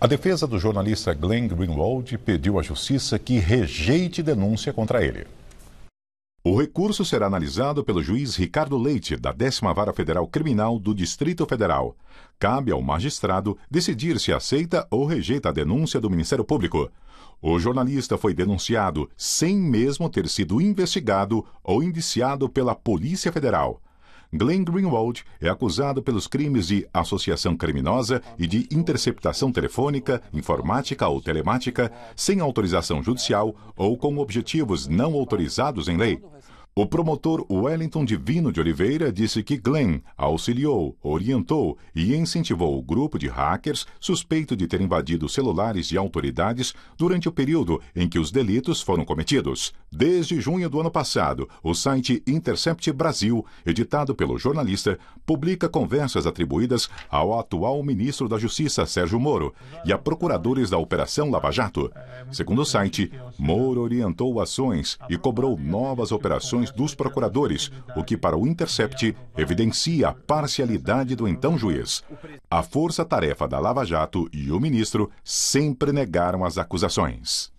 A defesa do jornalista Glenn Greenwald pediu à justiça que rejeite denúncia contra ele. O recurso será analisado pelo juiz Ricardo Leite, da 10 Vara Federal Criminal do Distrito Federal. Cabe ao magistrado decidir se aceita ou rejeita a denúncia do Ministério Público. O jornalista foi denunciado sem mesmo ter sido investigado ou indiciado pela Polícia Federal. Glenn Greenwald é acusado pelos crimes de associação criminosa e de interceptação telefônica, informática ou telemática, sem autorização judicial ou com objetivos não autorizados em lei, o promotor Wellington Divino de Oliveira disse que Glenn auxiliou, orientou e incentivou o grupo de hackers suspeito de ter invadido celulares de autoridades durante o período em que os delitos foram cometidos. Desde junho do ano passado, o site Intercept Brasil, editado pelo jornalista, publica conversas atribuídas ao atual ministro da Justiça, Sérgio Moro, e a procuradores da Operação Lava Jato. Segundo o site, Moro orientou ações e cobrou novas operações dos procuradores, o que para o Intercept evidencia a parcialidade do então juiz. A força-tarefa da Lava Jato e o ministro sempre negaram as acusações.